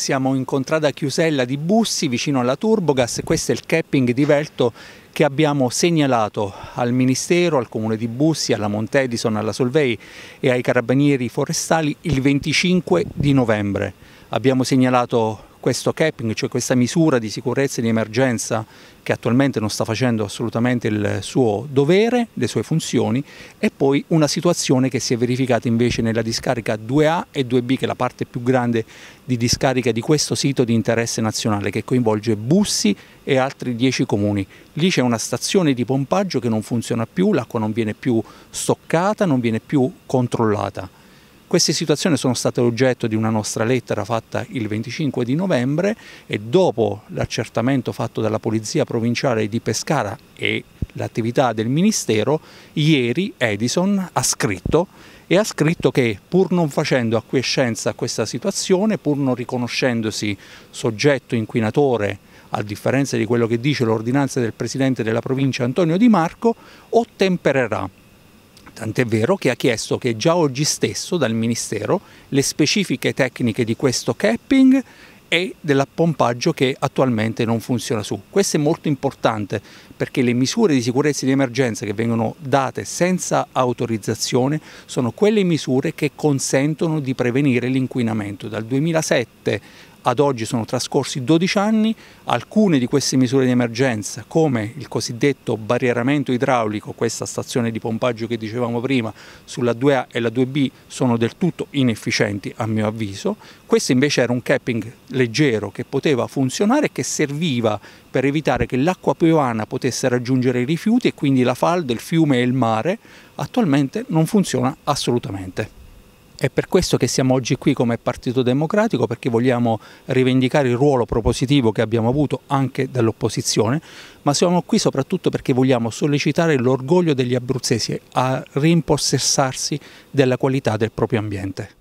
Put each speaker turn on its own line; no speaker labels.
Siamo in contrada Chiusella di Bussi, vicino alla Turbogas. Questo è il capping di Velto che abbiamo segnalato al Ministero, al Comune di Bussi, alla Montedison, alla Solvei e ai Carabinieri Forestali il 25 di novembre. Abbiamo segnalato questo capping, cioè questa misura di sicurezza e di emergenza che attualmente non sta facendo assolutamente il suo dovere, le sue funzioni, e poi una situazione che si è verificata invece nella discarica 2A e 2B, che è la parte più grande di discarica di questo sito di interesse nazionale, che coinvolge Bussi e altri 10 comuni. Lì c'è una stazione di pompaggio che non funziona più, l'acqua non viene più stoccata, non viene più controllata. Queste situazioni sono state oggetto di una nostra lettera fatta il 25 di novembre e dopo l'accertamento fatto dalla Polizia Provinciale di Pescara e l'attività del Ministero, ieri Edison ha scritto e ha scritto che pur non facendo acquiescenza a questa situazione, pur non riconoscendosi soggetto inquinatore a differenza di quello che dice l'ordinanza del Presidente della provincia Antonio Di Marco, ottempererà Tant'è vero che ha chiesto che già oggi stesso dal Ministero le specifiche tecniche di questo capping e dell'appompaggio che attualmente non funziona su. Questo è molto importante perché le misure di sicurezza di emergenza che vengono date senza autorizzazione sono quelle misure che consentono di prevenire l'inquinamento. Dal 2007 ad oggi sono trascorsi 12 anni, alcune di queste misure di emergenza come il cosiddetto barrieramento idraulico, questa stazione di pompaggio che dicevamo prima sulla 2A e la 2B sono del tutto inefficienti a mio avviso, questo invece era un capping leggero che poteva funzionare e che serviva per evitare che l'acqua piovana potesse raggiungere i rifiuti e quindi la falda, il fiume e il mare, attualmente non funziona assolutamente. È per questo che siamo oggi qui come Partito Democratico, perché vogliamo rivendicare il ruolo propositivo che abbiamo avuto anche dall'opposizione, ma siamo qui soprattutto perché vogliamo sollecitare l'orgoglio degli abruzzesi a rimpossessarsi della qualità del proprio ambiente.